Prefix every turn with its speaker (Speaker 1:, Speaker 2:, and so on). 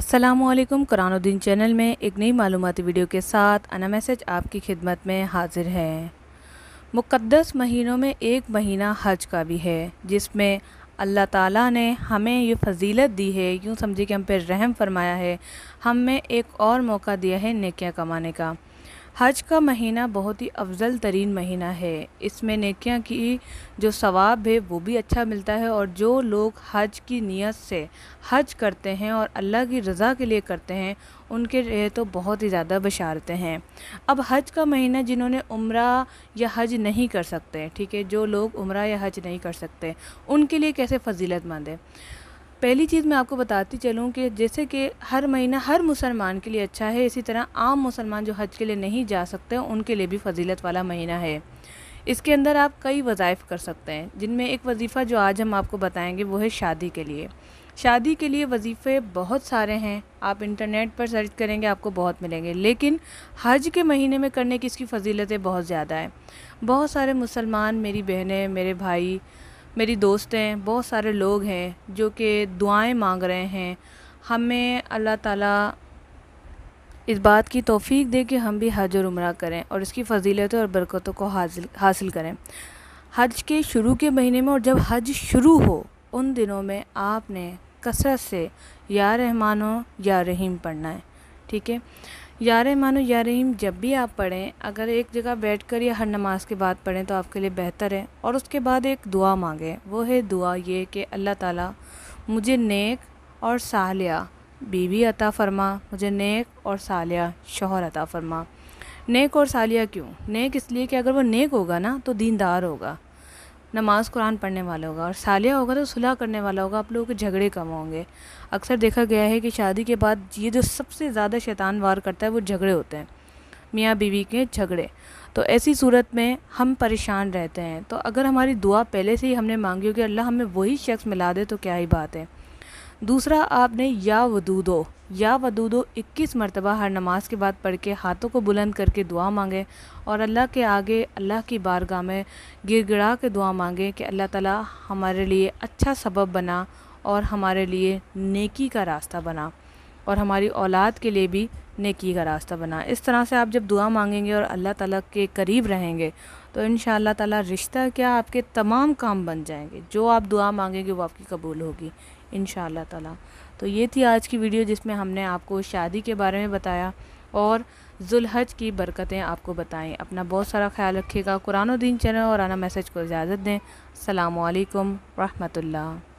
Speaker 1: Aslam कुरानुद्दीन channel में एक नई मालूमती वीडियो के साथ अना मैसेज आपकी खिदमत में हाजिर है मुक़दस महीनों में एक महीना हज का भी है जिसमें अल्लाह ताला ने हमें ये फजीलत दी है यूँ समझे कि हम पे रहम फरमाया है हमें एक और मौका दिया है नकियाँ कमाने का हज का महीना बहुत ही अफजल तरीन महीना है इसमें नेकिया की जो सवाब है वो भी अच्छा मिलता है और जो लोग हज की नीयत से हज करते हैं और अल्लाह की रज़ा के लिए करते हैं उनके लिए तो बहुत ही ज़्यादा बशारते हैं अब हज का महीना जिन्होंने उम्र या हज नहीं कर सकते ठीक है जो लोग उम्र या हज नहीं कर सकते उनके लिए कैसे फजीलतमंद है पहली चीज़ मैं आपको बताती चलूँ कि जैसे कि हर महीना हर मुसलमान के लिए अच्छा है इसी तरह आम मुसलमान जो हज के लिए नहीं जा सकते उनके लिए भी फजीलत वाला महीना है इसके अंदर आप कई वज़ाइफ कर सकते हैं जिनमें एक वजीफ़ा जो आज हम आपको बताएंगे वो है शादी के लिए शादी के लिए वजीफ़े बहुत सारे हैं आप इंटरनेट पर सर्च करेंगे आपको बहुत मिलेंगे लेकिन हज के महीने में करने की इसकी फजीलतें बहुत ज़्यादा है बहुत सारे मुसलमान मेरी बहनें मेरे भाई मेरी दोस्तें बहुत सारे लोग हैं जो कि दुआएं मांग रहे हैं हमें अल्लाह ताला इस बात की तोफ़ी दे कि हम भी हज और उम्र करें और इसकी फजीलतों और बरकतों को हासिल हासिल करें हज के शुरू के महीने में और जब हज शुरू हो उन दिनों में आपने कसरत से या रहमानों या रहीम पढ़ना है ठीक है यार मानो या रहीम जब भी आप पढ़ें अगर एक जगह बैठ कर या हर नमाज के बाद पढ़ें तो आपके लिए बेहतर है और उसके बाद एक दुआ मांगें वो है दुआ ये कि अल्लाह ताला मुझे नेक और सालिया बीवी अता फरमा मुझे नेक और सालिया शोहर अता फरमा नेक और सालिया क्यों नेक इसलिए कि अगर वो नेक होगा ना तो दीनदार होगा नमाज़ कुरान पढ़ने वाला होगा और सालिया होगा तो सुलह करने वाला होगा आप लोगों के झगड़े कम होंगे अक्सर देखा गया है कि शादी के बाद ये जो सबसे ज़्यादा शैतान वार करता है वो झगड़े होते हैं मियाँ बीवी के झगड़े तो ऐसी सूरत में हम परेशान रहते हैं तो अगर हमारी दुआ पहले से ही हमने मांगी हो कि अल्लाह हमें वही शख्स मिला दे तो क्या ही बात है दूसरा आपने या वदूद दो या वदूदो 21 मरतबा हर नमाज के बाद पढ़ के हाथों को बुलंद करके दुआ मांगें और अल्लाह के आगे अल्लाह की बारगाह में गिड़गिड़ा के दुआ मांगें कि अल्लाह ताला हमारे लिए अच्छा सबब बना और हमारे लिए नेकी का रास्ता बना और हमारी औलाद के लिए भी नेकी का रास्ता बना इस तरह से आप जब दुआ मांगेंगे और अल्लाह ताला के करीब रहेंगे तो इन ताला रिश्ता क्या आपके तमाम काम बन जाएंगे जो आप दुआ मांगेंगे वो आपकी कबूल होगी इन ताला तो ये थी आज की वीडियो जिसमें हमने आपको शादी के बारे में बताया और जुलहज की बरकतें आपको बताएं अपना बहुत सारा ख्याल रखिएगा कुरान दीन चैनल और आना मैसेज को इजाज़त दें अल्लाम वरहमल